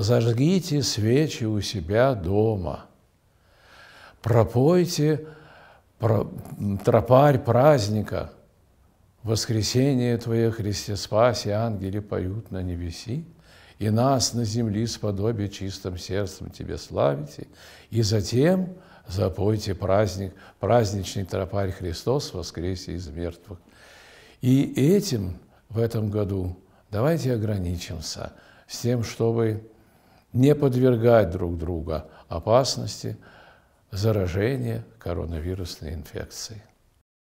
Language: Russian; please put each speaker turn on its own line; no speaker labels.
Зажгите свечи у себя дома. Пропойте тропарь праздника. Воскресение Твое, Христе, спаси, ангели поют на небеси, и нас на земле с подобие чистым сердцем Тебе славите, и затем запойте праздник, праздничный тропарь Христос воскресе из мертвых. И этим в этом году давайте ограничимся с тем, чтобы не подвергать друг друга опасности заражения коронавирусной инфекцией.